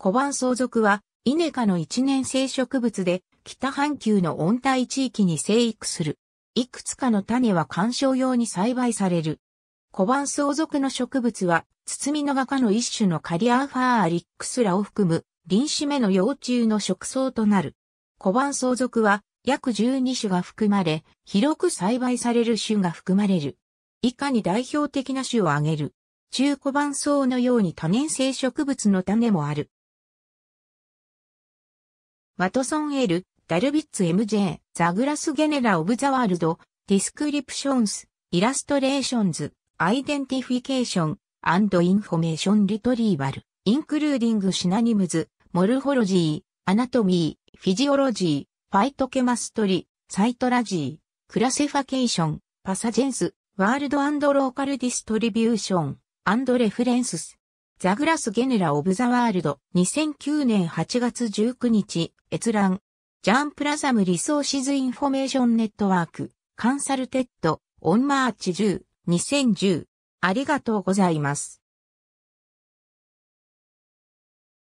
小判相続は、イネ科の一年生植物で、北半球の温帯地域に生育する。いくつかの種は観賞用に栽培される。小判相続の植物は、包みの画家の一種のカリアーファーアリックスラを含む、林種目の幼虫の食草となる。小判相続は、約12種が含まれ、広く栽培される種が含まれる。以下に代表的な種を挙げる。中小番草のように多年生植物の種もある。ワトソンエル、ダルビッツ MJ、ザグラスゲネラオブザワールド、ディスクリプションス、イラストレーションズ、アイデンティフィケーション、アンドインフォメーションリトリーバル、インクルーディングシナニムズ、モルフォロジー、アナトミー、フィジオロジー、ファイトケマストリ、サイトラジー、クラセファケーション、パサジェンス、ワールドローカルディストリビューション、アンドレフレンスス、ザグラス・ゲネラ・オブ・ザ・ワールド、2009年8月19日、閲覧。ジャンプラザム・リソーシズ・インフォメーション・ネットワーク、カンサルテッド、オンマーチ10、2010。ありがとうございます。